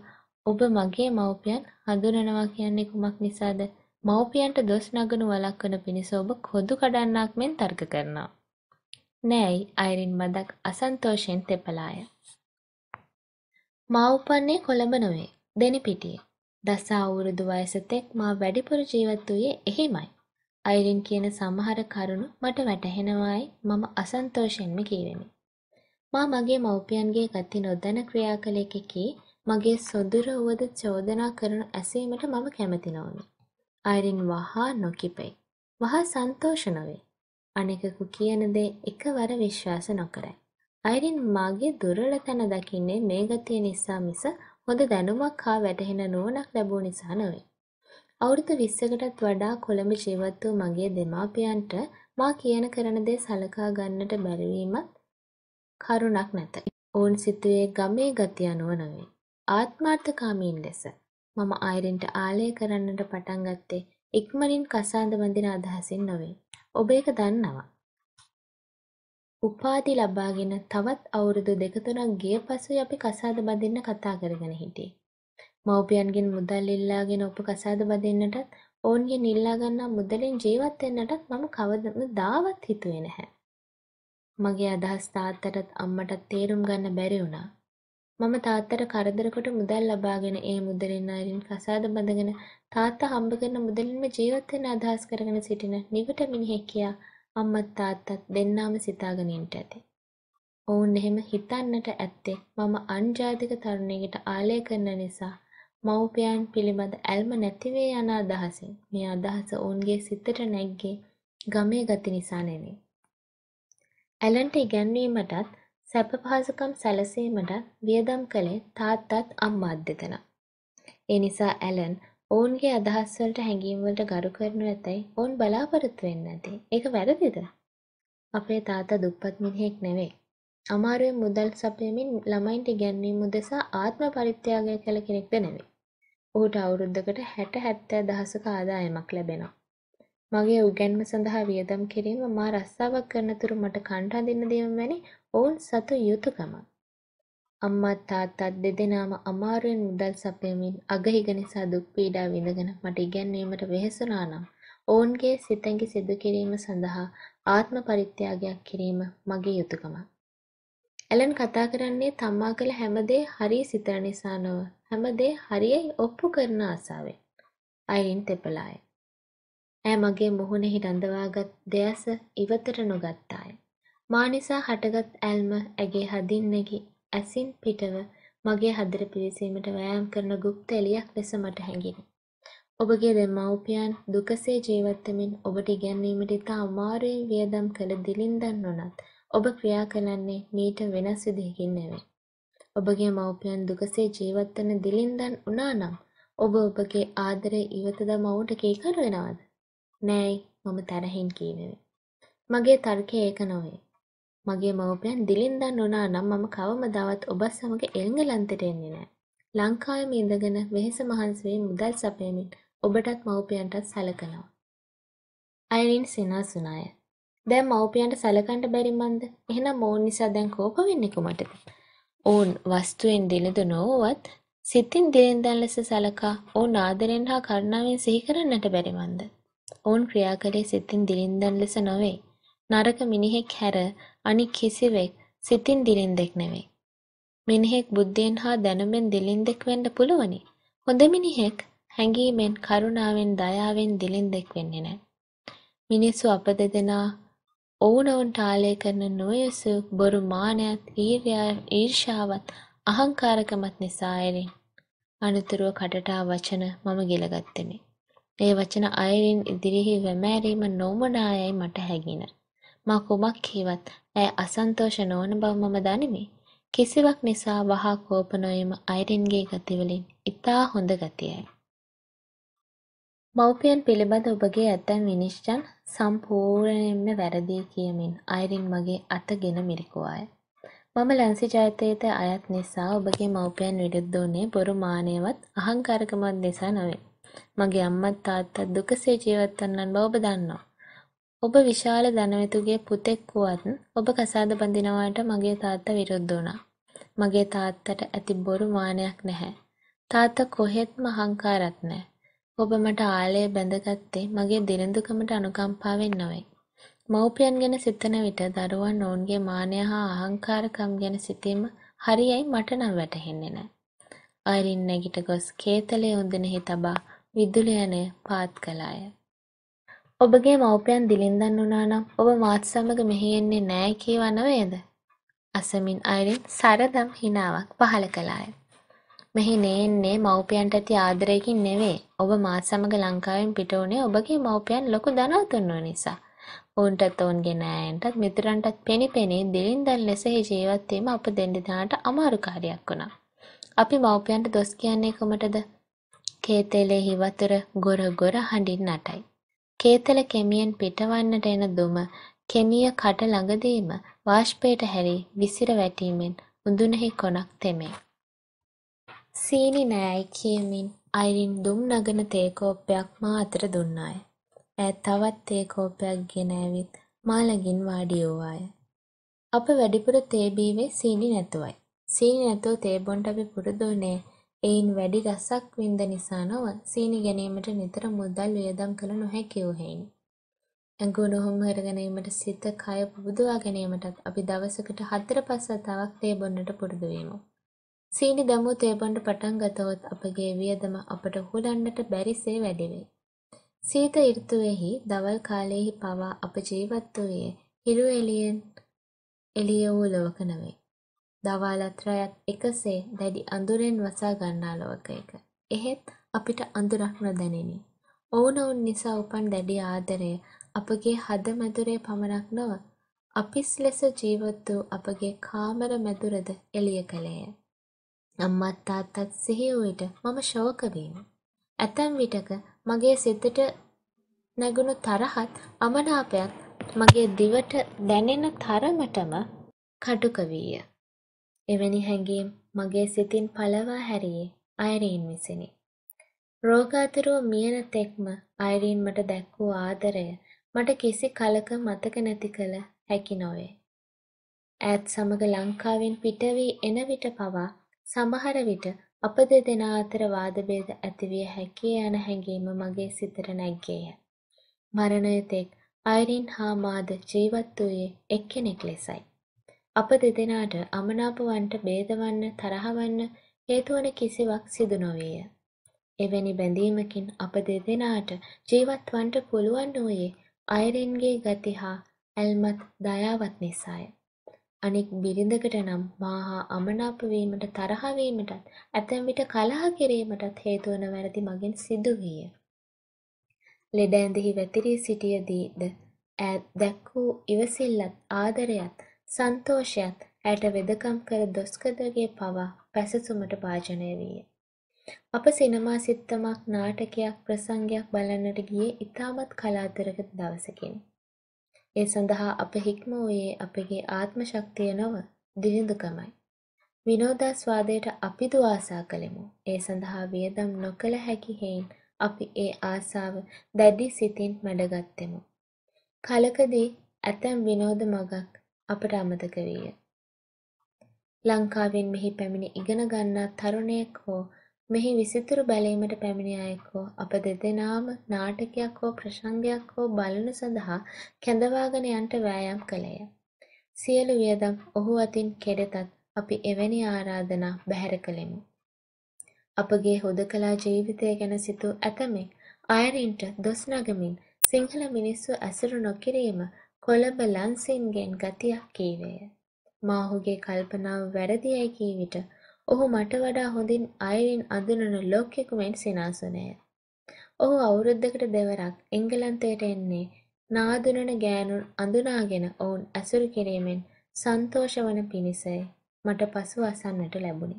ඔබ මගේ මව්පියන් හඳුනනවා කියන්නේ කුමක් නිසාද මව්පියන්ට දොස් නගනු වළක්වන පිණිස ඔබ කොදු කඩන්නාක් මෙන් තර්ක කරනවා. නෑයි අයිරින් මදක් අසන්තෝෂයෙන් තෙපලාය. මා උපන්නේ කොළඹ නොවේ, දෙනිපිටියේ. දස අවුරුදු වයස තෙක් මා වැඩිපුර ජීවත් වූයේ එහිමයි. අයිරින් කියන සමහර කරුණු මට වැටහෙනවායි මම අසන්තෝෂයෙන්ම කීවෙමි. මා මගේ මව්පියන්ගේ ගති නොදැන ක්‍රියා කළ එකකී මගේ සොදුර වුවද චෝදනා කරනු ඇසීමට මම කැමති නොවමි. අයිරින් වහා නොකිපෙයි. වහා සන්තෝෂ නොවේ. අනෙකකු කියන දේ එකවර විශ්වාස නොකරයි. අයිරින් මාගේ දුර්වල තැන දකින්නේ මේ ගතිය නිසා මිස හොඳ දැනුමක් හා වැටහෙන නුවණක් ලැබුණ නිසා නොවේ. අවුරුදු 20කටත් වඩා කොළඹ ජීවත් වූ මගේ දෙමාපියන්ට මා කියන කරන දේ සලකා ගන්නට බැරිවීමත් කරුණක් නැත. ඔවුන් සිතුවේ ගමේ ගතිය අනුව නොවේ. ආත්මාර්ථකාමීන් ලෙස මම අයිරින්ට ආලය කරන්නට පටන් ගත්තේ ඉක්මනින් කසාද බඳින අදහසින් නොවේ. ඔබ ඒක දන්නවා. උපාධි ලබාගෙන තවත් අවුරුදු දෙක තුනක් ගිය පසුයි අපි කසාද බඳින්න කතා කරගෙන හිටියේ. මව්පියන්ගෙන් මුදල් ඉල්ලාගෙන ඔප කසාද බඳින්නටත් ඔවුන්ගෙන් ඉල්ලා ගන්නා මුදලෙන් ජීවත් වෙන්නටත් මම කවදම දාවත් හිතුවේ නැහැ. මගේ අදහස් තාත්තටත් අම්මටත් තේරුම් ගන්න බැරි වුණා. මම තාත්තට කරදර කොට මුදල් ලබාගෙන ඒ මුදලින් අයිරින් කසාද බඳගෙන තාත්තා හම්බ කරන මුදලින්ම ජීවත් වෙන අදහස් කරගෙන සිටින නිවට මිනිහෙක් කියා අම්මත් තාත්තත් දෙන්නාම සිතාගෙන ඉන්නට ඇති. ඔවුන් එහෙම හිතන්නට ඇත්තේ මම අන්ජාතික තරුණයෙකුට ආලය කරන නිසා මව්පියන් පිළිබඳ ඇල්ම නැති වේ යන අදහසින් මේ අදහස ඔවුන්ගේ සිතට නැග්ගේ ගමේ ගති නිසා නෙවෙයි. ඇලන්ට ඉගැන්වීමටත් සැප පහසුකම් සැලසීමට වියදම් කළේ තාත්තත් අම්මාත් දෙදෙනා. ඒ නිසා ඇලන් ඔවුන්ගේ අදහස් වලට හැඟීම් වලට ගරු කරනු ඇතැයි ඔවුන් බලාපොරොත්තු වෙන්න ඇති. ඒක වැරදිද? අපේ තාත්තා දුප්පත් මිනිහෙක් නෙවෙයි. අමාරුවෙන් මුදල් සපයමින් ළමයින්ට ඉගැන්වීම උදෙසා ආත්ම පරිත්‍යාගය කළ කෙනෙක්ද නෙවෙයි. ඔහුට අවුරුද්දකට 60 70 දහසක ආදායමක් ලැබෙනවා. මගේ උගැන්ම සඳහා වියදම් කිරීම මා රස්සාවක් කරන තුරු මට කණ්ඩ හඳින්න දීම වැනි ඔවුන් සතු යුතුකම. අම්මත් තාත්තත් දෙදෙනාම අමාරුවෙන් මුදල් සපයමින් අගහිග නිසා දුක් පීඩා විඳගෙන මට ඉගැන්වීමට වෙහෙසුනා නම් ඔවුන්ගේ සිතැඟි සිදු කිරීම සඳහා ආත්ම පරිත්‍යාගයක් කිරීම මගේ යුතුයකම. ඇලන් කතා කරන්නේ තම්මා කළ හැමදේ හරිය සිතන නිසා නොව හැමදේ හරියයි ඔප්පු කරන ආසාවෙන්. අයින් තෙපලාය. ඇය මගේ මුහුණෙහි රඳවාගත් දෙයස ඉවතට නොගත්තාය. මා නිසා හටගත් ඇල්ම ඇගේ හදින්නගේ ඇසින් පිටව මගේ හදර පිවිසීමට වෑයම් කරන ගුප්ත එලියක් ලෙස මට හැඟිනි. ඔබගේ දෙමව්පියන් දුකසේ ජීවත්වමින් ඔබට ඉගැන්වීමට ඉතා අමාරුවෙන් වියදම් කළ දිලින්දන් නොනත් ඔබ ක්‍රියා කරන්නේ මීට වෙනස් විදිහකින් නෙවෙයි. ඔබගේ මව්පියන් දුකසේ ජීවත්වන දිලින්දන් වුණා නම් ඔබ ඔබගේ ආදරය ඉවතද මවුට කීකරු වෙනවද? නෑයි මම තරහින් කීවෙමි. මගේ තර්කය ඒක නොවේ. මගේ මව්පියන් දිලින්දන් වුණා නම් මම කවමදාවත් ඔබත් සමග එල්ගලන්තෙට එන්නේ නෑ. ලංකාවේ ඉඳගෙන වෙහෙස මහන්සි වෙමින් මුදල් සපයමින් ඔබටත් මව්පියන්ටත් සැලකනවා. අයිරින් සෙනසුනාය. දැන් මව්පියන්ට සැලකන්න බැරි මන්ද? එහෙනම් මොවුන් නිසා දැන් කෝප වෙන්නේ කොමටද? ඔවුන් වස්තුවෙන් දිලිඳු නොවුවත් සිතින් දිලින්දන් ලෙස සැලකා ඔවුන් ආදරෙන් හා කරුණාවෙන් සිහි කරන්නට බැරි මන්ද? ඔවුන් ක්‍රියා කළේ සිතින් දිලින්දන් ලෙස නොවේ. නරක මිනිහෙක් හැර අනික් කිසිවෙක් සිතින් දිලින්දෙක් නෙවෙයි. මිනිහෙක් බුද්ධියෙන් හා දැනුමෙන් දිලින්දෙක් වෙන්න පුළුවනි. හොඳ මිනිහෙක් හැඟීමෙන්, කරුණාවෙන්, දයාවෙන් දිලින්දෙක් වෙන්නේ නැහැ. මිනිස්සු අප දෙදෙනා ඔවුනොවුන්ට ආලය කරන නොයසු බොරු මානයත්, ඊර්ෂ්‍යාවත්, අහංකාරකමත් නිසා එලින් අනතුරුව කටටා වචන මම ගිලගත්තෙමි. ඒ වචන අයරින් ඉදිරිහි වැමෑරීම නොමනායයි මට හැගිනේ. මා කුමක් කීවත් ඇය අසන්තෝෂ නොවන බව මම දනිමි. කිසිවක් නිසා වහා කෝප නොයම අයිරින්ගේ ගතිවලින් ඉතා හොඳ ගතියයි. මව්පියන් පිළිබඳ ඔබගේ ඇතැම් විනිශ්චයන් සම්පූර්ණයෙන්ම වැරදි කියමින් අයිරින් මගේ අතගෙන මිරිකුවාය. මම ලැන්සි ජයතයට අයත් නිසා ඔබගේ මව්පියන් විරුද්ධ වුණේ බොරු මානයවත් අහංකාරකමත් නිසා නොවේ. මගේ අම්මත් තාත්තත් දුකසේ ජීවත් වන්නන් බව ඔබ දන්නවා. ඔබ විශාල ධනවතෙකුගේ පුතෙක් වුවත් ඔබ කසාද බඳිනවාට මගේ තාත්තා විරුද්ධ වුණා. මගේ තාත්තට ඇති බොරු මානයක් නැහැ. තාත්තා කොහෙත්ම අහංකාරත් නෑ. ඔබ මට ආලය බැඳගත්තේ මගේ දිරිඳුකමට අනුකම්පාවෙන් නොවේ. මව්පියන් ගැන සිතන විට දරුවන් ඔවුන්ගේ මානය හා අහංකාරකම් ගැන සිතීම හරියයි මට නම් වැටහෙන්නේ නෑ. අයිරින් නැගිට ගොස් කේතලයේ උඳින තබා විදුලි යන පාත් කළාය. ඔබගේ මව්පියන් දිළින්දන් වුණා නම් ඔබ මාත් සමග මෙහි එන්නේ නෑ කීවා නොවේද? අසමින් අයිරින් සරදම් හිනාවක් පහළ කළාය. මෙහි නේන්නේ මව්පියන්ට ඇති ආදරයකින් නෙවෙයි. ඔබ මාත් සමග ලංකාවෙන් පිට වුණේ ඔබගේ මව්පියන් ලොකු ධනවතුන් වන නිසා. ඔවුන්ටත් ඔවුන්ගේ නෑයන්ටත් මිතුරන්ටත් පෙනිපෙනී දිළින්දන් ලෙස ජීවත් වීම අප දෙන්නෙනාට අමාරු කාර්යයක් වුණා. අපි මව්පියන්ට දොස් කියන්නේ කොමටද? කේතෙලේ හිවතුර ගොර ගොර හඬින්නටයි. කේතල කෙමියෙන් පිටවන්නට එන දුම කෙමිය කට ළඟදීම වාෂ්පයට හැරී විසිර වැටීමෙන් උඳුනෙහි කොනක් තෙමේ. සීනි නෑයි කියමින් අයිරින් දුම් නගන තේ කෝප්පයක් මා අතට දුන්නාය. ඈ තවත් තේ කෝප්පයක් ගෙන ඇවිත් මා ළඟින් වාඩි වූවාය. අප වැඩිපුර තේ බීවේ සීනි නැතුවයි. සීනි නැතුව තේ බොන්න අපි පුරුදු වුණේ එයින් වැඩි රසක් වින්ද නිසා නොව සීනි ගැනීමට නිතර මුදල් වියදම් කළ නොහැකි වූ හේයින්. ඇඟ උණුහුම් කර ගැනීමට සිත කය පුබුදවා ගැනීමටත් අපි දවසකට හතර පහ වතාවක් තේ බොන්නට පුරුදු වෙමු. සීනි දැමූ තේ බොන්න පටන් ගතහොත් අපගේ වියදම අපට හොලන්නට බැරිසේ වැඩි වේ. සීත ඍතුවේහි දවල් කාලයේහි පවා අප ජීවත් වූයේ හිරු එළියෙන් එළිය වූ ලෝක නොවේ. දවාල රැයත් එකසේ දැඩි අඳුරෙන් වසා ගන්නා ලෝකයක. එහෙත් අපිට අඳුරක් නොදැනිනි. ඔවුනොවුන් නිසා උපන් දැඩි ආදරය අපගේ හද මැදුරේ පමණක් නොව අපිස් ලෙස ජීවත් වූ අපගේ කාමර මැදුරද එළිය කළේය. අම්මත් තාත්තත් සිහි වූ විට මම ශෝක වීමි. ඇතැම් විටක මගේ සිතට නැගුණු තරහත් අමනාපයත් මගේ දිවට දැනෙන තරමටම කටුක වීය. එවැනි හැඟීම් මගේ සිතින් පළවා හැරියේ අයරීන් විසිනි. රෝගාතුරෝ මියන තෙක්ම අයරීන් මට දැක් වූ ආදරය මට කිසි කලක මතක නැති කළ හැකි නොවේ. ඈත් සමග ලංකාවෙන් පිටවී එන විට පවා සමහර විට අප දෙදෙනා අතර වාදභේද ඇතිවිය හැකිය යන හැඟීම මගේ සිතට නැග්ගේය. මරණය තෙක් අයිරින් හා මාද ජීවත් වූයේ එක්කෙනෙක් ලෙසයි. අප දෙදෙනාට අමනාපවන්ට බේදවන්න තරහවන්න හේතුවන කිසිවක් සිදු නොවේය. එවැනි බැඳීමකින් අප දෙදෙනාට ජීවත්වන්ට පුළුවන් වූයේ අයරෙන්ගේ ගති හා ඇල්මත් දයාවත් නිසාය. අනෙක් බිරිඳකට නම් මාහා අමනාපවීමට තරහවීමටත් ඇතැම් විට කලහ කිරීමටත් හේතුවන වැරදි මගින් සිදුවිය. ලෙඩ ඇඳෙහි වැතිරී සිටියදීද ඈත් දැක් වූ ඉවසිල්ලත් ආදරයත් සන්තෝෂයත් ඇයට වෙදකම් කර දොස්කදගේ පවා පැසසුමට භාජනය වීය. අප සිනමා සිත්තමක් නාටකයක් ප්‍රසංගයක් බලන්නට ගියේ ඉතාමත් කලාතුරක දවසකින්. ඒ සඳහා අප හික්ම වූයේ අපගේ ආත්ම ශක්තිය නොව දිරිඳුකමයි. විනෝදාස්වාදයට අපි දු ආසා කළෙමු. ඒ සඳහා වියදම් නොකළ හැකි හේයින් අපි ඒ ආසාව දැඩි සිතින් මැඩගත්තෙමු. කලකදී ඇතැම් විනෝද මගක් අපට අමතක විය. ලංකාවෙන් මෙහි පැමිණි ඉගෙන ගන්නා තරුණයෙක් හෝ මෙහි විසිතුරු බැලීමට පැමිණි අයෙක් හෝ අප දෙදෙනාම නාටකයක් හෝ ප්‍රසංගයක් හෝ බලන සඳහා කැඳවාගෙන යන්ට වෑයම් කළේය. සියලු වියදම් ඔහු අතින් කෙරෙතත් අපි එවැනි ආරාධනා බැහැර කළෙමු. අපගේ හුදකලා ජීවිතය ගැන සිතූ ඇතමෙක් අයරින්ට දොස් නගමින් සිංහල මිනිස්සු ඇසුරු නොකිරීම කොළඹ ලන්සින්ගෙන් ගතියක් කීවේය. මා ඔහුගේ කල්පනාව වැරදි යැයි කී විට ඔහු මට වඩා හොඳින් අයවින් අඳුනන ලෝකයෙකු මෙන් සිනාසුනේය. ඔහු අවුරුද්දකට දෙවරක් එංගලන්තයට එන්නේ නාඳුනන ගෑනුන් අඳුනාගෙන ඔවුන් ඇසුරු කිරීමෙන් සන්තෝෂ වන පිණිසයි මට පසු අසන්නට ලැබුණි.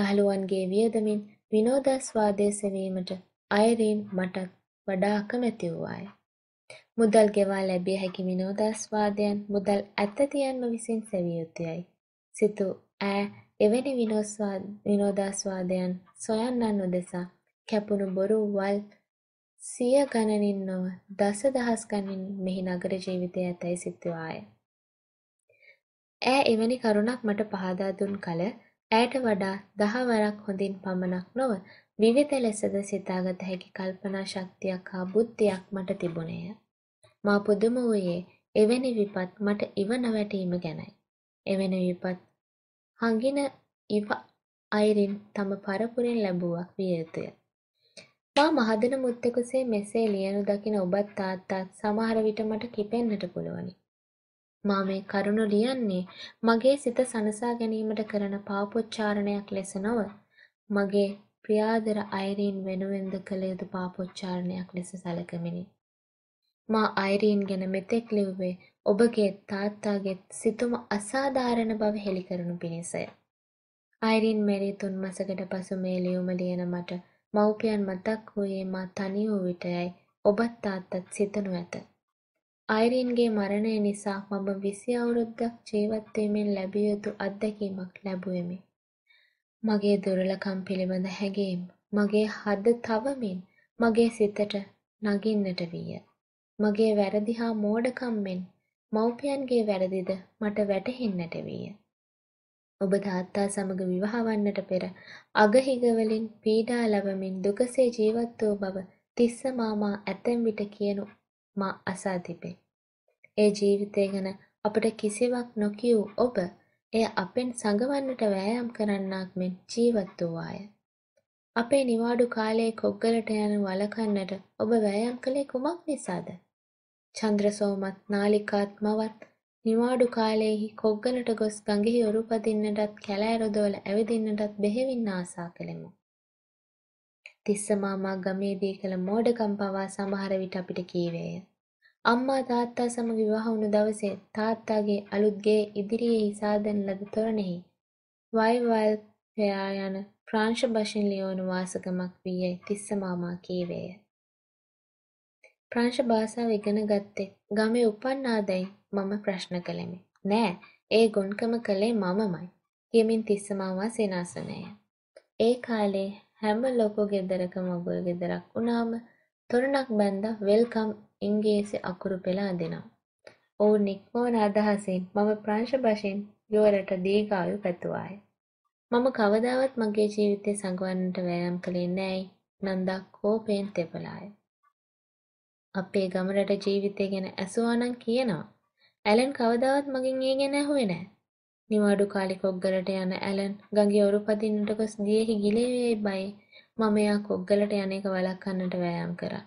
යහළුවන්ගේ වියදමින් විනෝදස්වාදය සෙවීමට අයරීන් මටත් වඩා අකමැති වූවාය. මුදල් ගෙවා ලැබිය හැකි විනෝදස්වාදයන් මුදල් ඇත්තතියන්ම විසින් සැවිය යුතුයයි. සිතු ඈ එවැනි විනෝදස්වාදයන් සොයන්නන් උදෙසා කැපුණු බොරු වල් සිය ගණනින් නොව දස දහස් ගණින් මෙහි නගර ජීවිතය ඇතැයි සිතුවාය. ඈ එවැනි කරුණක් මට පහදා දුන් කල ඇයට වඩා දහවරක් හොඳින් පමණක් නොව විවිධ ලෙසද සිතාගත හැකි කල්පනා ශක්තියක් හා බුද්ධියක් මට තිබුණේය. මා පුදුම වූයේ එවැනි විපත් මට ඉව නොවැටීම ගැනයි. එවැනි විපත් හඟින ඉව අයිරින් තම පරපුරෙන් ලැබුවක් විය යුතුය. මා මහදන මුත්තෙකුසේ මෙසේ ලියනු දකින ඔබත් තාත්තාත් සමහර විට මට කිපෙන්නට පුළුවනි. මා මේ කරුණු ලියන්නේ මගේ සිත සනසා ගැනීමට කරන පාපොච්චාරණයක් ලෙස නොව මගේ ප්‍රියාදර අයිරීන් වෙනුවෙන්ද කළ යුතු පාපොච්චාරණයක් ලෙස සැලකමිනි. මා අයිරීන් ගැන මෙතෙක් ලිව්වේ ඔබගේ තාත්තාගේත් සිතුම අසාධාරණ බව හෙළි කරනු පිණිසය. අයිරීන් මැරී තුන් මසකට පසු මේ ලියුම ලියන මට මව්පියන් මතක් වූයේ මා තනි වූ විටයයි ඔබත් තාත්තත් සිතනු ඇත. අයිරීන්ගේ මරණය නිසා මම විසි අවුරුද්දක් ජීවත්වීමෙන් ලැබිය යුතු අත්දැකීමක් ලැබුවෙමි. මගේ දුර්ලකම් පිළිබඳ හැඟීම් මගේ හද තවමින් මගේ සිතට නගින්නට වීය. මගේ වැරදි හා මෝඩකම් මෙන් මව්පියන්ගේ වැරදිද මට වැටහෙන්නට විය. ඔබ තාත්තා සමග විවාහ වන්නට පෙර අගහිග වලින් පීඩා ලැබමින් දුකසේ ජීවත් වූ බව තිස්ස මාමා ඇතැම් විට කියනු මා අසා තිබේ. ඒ ජීවිතය ගැන අපට කිසිවක් නොකියූ ඔබ එය අපෙන් සඟවන්නට වෑයම් කරන්නාක් මෙන් ජීවත් වූවාය. අපේ නිවාඩු කාලයේ කොග්ගලට යන වළකන්නට ඔබ වෑයම් කළේ කුමක් නිසාද? චන්ද්‍රසෝමත් නාලිකාත්මවත් නිවාඩු කාලයෙහි කොග්ගලට ගොස් ගඟෙහි ඔරුපදින්නටත් කැලෑරොදවල ඇවිදින්නටත් බෙහෙවින් ආසා කළෙමු. තිස්ස මාමා ගමේදී කළ මෝඩකම් පවා සමහර විට අපිට කීවේය. අම්මා තාත්තා සමග විවාහ වුණු දවසේ තාත්තාගේ අලුත් ගේ ඉදිරියේ සාදන ලද තොරණෙහි වයිවල් පයා යන ප්‍රාංශ බෂින් ලියෝන වාසකමක් වී යයි තිස්ස මාමා කීවේය. ප්‍රංශ භාෂාව ඉගෙන ගත්තෙත් ගමේ උපන්නාදැයි මම ප්‍රශ්න කළෙමි. "නෑ, ඒ ගොන්කම කළේ මමමයි" කියමින් තිස්ස මාමා සේනාසනයේ. ඒ කාලේ හැම ලොකු ගෙදරකම උගුල් ගෙදරක් වුණාම තොරණක් බැන්දා "වෙල්කම්" ඉංග්‍රීසි අකුරු පෙළ අඳිනවා. ඔවුන් නික්මවන අදහසින් මම ප්‍රංශ භෂෙන් යුවලට දීර්ඝායු පැතුවාය. මම කවදාවත් මගේ ජීවිතය සඟවන්නට වෑයම් කළේ නෑයි නන්දා කෝපයෙන් තෙපලාය. අපේ ගම රට ජීවිතය ගැන ඇසුවා නම් කියනවා. ඇලන් කවදාවත් මගෙන් ඒ ගැන ඇහුවේ නැහැ. නිවාඩු කාලේ කොග්ගලට යන ඇලන් ගඟේ ඔරු පදින්නට ගොස් දියෙහි ගිලෙවේයි බයි. මම එයා කොග්ගලට යන එක වළක්වන්නට වෑයම් කරා.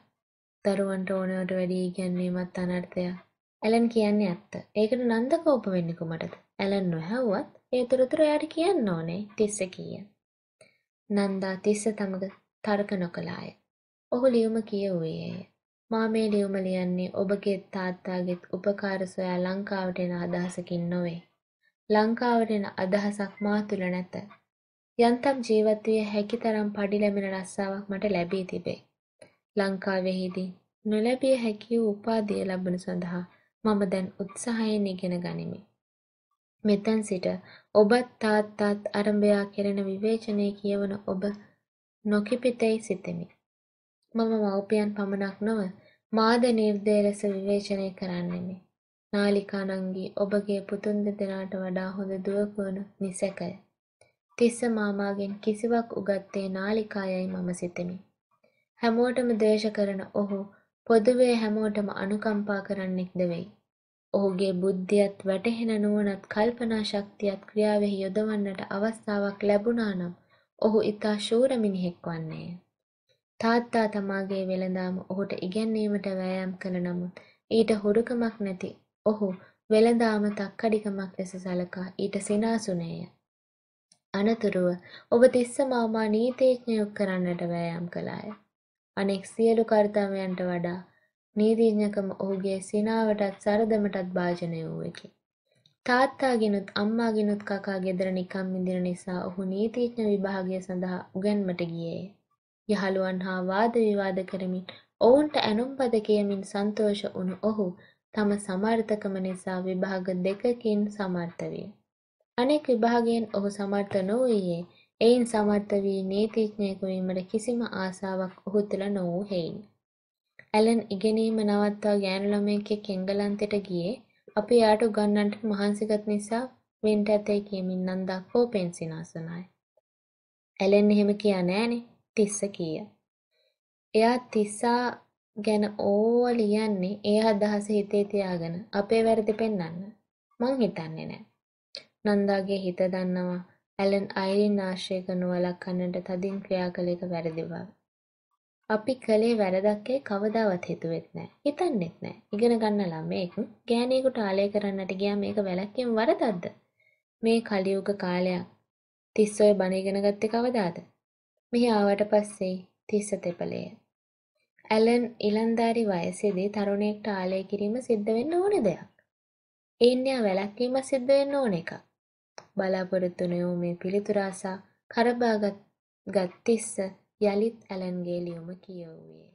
දරුවන්ට ඕනෑවට වැඩි ඉගැන්වීමත් අනර්ථයක්. ඇලන් කියන්නේ ඇත්ත. ඒකට නන්ද කෝප වෙන්නේ කොමටද? ඇලන් නොහැව්වත් ඒ තොරතුරු එයාට කියන්න ඕනේ තිස්ස කීය. නන්දා තිස්ස තමග තර්ක නොකළාය. ඔහු ලියුම කියවුවේය. මා මේ ලියුම ලියන්නේ ඔබගේත් තාත්තාගේත් උපකාර සොයා ලංකාවට එන අදහසකින් නොවේ. ලංකාවට එන අදහසක් මා තුළ නැත. යන්තම් ජීවත් විය හැකි තරම් පඩි ලැබෙන රස්සාවක් මට ලැබී තිබේ. ලංකාවෙහිදී නොලැබිය හැකි වූ උපාධිය ලබන සඳහා මම දැන් උත්සාහයෙන් ඉගෙන ගනිමි. මෙතැන් සිට ඔබත් තාත්තාත් අරඹයා කෙරෙන විවේචනය කියවන ඔබ නොකිපිතැයි සිතමි. මම මව්පියන් පමණක් නොව මාද නිර්දය ලෙස විවේචනය කරන්නෙමි. නාලිකා නංගී ඔබගේ පුතුන් දෙදෙනාට වඩා හොඳ දුවෙකු වනු නිසැකය. තිස්ස මාමාගෙන් කිසිවක් උගත්තේ නාලිකායයි මම සිතමි. හැමෝටම දේශ කරන ඔහු පොදුවේ හැමෝටම අනුකම්පා කරන්නෙක්ද වෙයි. ඔහුගේ බුද්ධියත් වැටහෙන නුවණත් කල්පනා ශක්තියත් ක්‍රියාවෙහි යොදවන්නට අවස්ථාවක් ලැබුණා නම් ඔහු ඊට ශූර මිනිහෙක් වන්නේය. තාත්තා තමාගේ වෙළඳාම ඔහුට ඉගැන්වීමට වෑයම් කළ නමුත් ඊට හොරුකමක් නැති ඔහු වෙළඳාම තක්කඩිකමක් ලෙස සලකා ඊට සිනාසුනේය. අනතුරුව ඔබ තිස්ස මාමා නීතිඥයෙක් කරන්නට වෑයම් කළාය. අනෙක් සියලු කර්තව්‍යයන්ට වඩා නීතිඥකම ඔහුගේ සිනාවටත් සරදමටත් භාජනය වූවකි. තාත්තාගෙනුත් අම්මාගෙනුත් කකා ගෙදර නිකම් ඉඳින නිසා ඔහු නීතිඥ විභාගය සඳහා උගන්මට ගියේය. යහළුවන් හා වාද විවාද කරමින් ඔවුන්ට ඇනුම්පද කියමින් සන්තෝෂ වුණු ඔහු තම සමර්ථකම නිසා විභාග දෙකකින් සමර්ථ විය. අනෙක් විභාගයෙන් ඔහු සමර්ථ නොවූයේ එයින් සමර්ථ වී නීතිඥයෙකු වීමට කිසිම ආසාවක් ඔහු තුළ නොවූ හේයින්. ඇලන් ඉගෙනීම නවත්වා ගෑනු ළමයෙක් එංගලන්තයට ගියේ අපි යාට උගන්වන්නට මහන්සිගත් නිසා වෙන්ට ඇතැයි කියමින් නන්දා කෝපෙන් සිනාසනයි. ඇලෙන් එහෙම කියා නෑනේ. තිස්ස කීය. එයා තිස්සා ගැන ඕව ලියන්නේ ඒ අදහස හිතේ තියාගෙන අපේ වැරදි පෙන්වන්න. මං හිතන්නේ නෑ. නන්දාගේ හිත දන්නවා ඇලන් අයිරින් ආශ්‍රය කරන වළක්වන්නට තදින් ක්‍රියා කළ එක වැරදි බව. අපි කලේ වැරදක්කේ කවදාවත් හිතුවෙත් නෑ. හිතන්නෙත් නෑ. ඉගෙන ගන්න ළමයෙක් ගෑණියෙකුට ආලය කරන්නට ගියා මේක වැලක්කෙන් වරදක්ද? මේ කලියුග කාලයක් තිස්සොය බණ ඉගෙන ගත්තේ කවදාද? මෙහි ආවට පස්සේ තිස්ස තෙපලය. ඇලන් ඉලන්දාරි වයසේදී තරුණයෙක්ට ආලය කිරීම සිද්ධ වෙන්න ඕන දෙයක්. ඒන්යා වැළැක්වීම සිද්ධ වෙන්න ඕන එකක්. බලාපොරොත්තු නොයෝ මේ පිළිතුරාසා කරබාගත් තිස්ස යලිත් ඇලන්ගේ ලියුම කියවුවේ.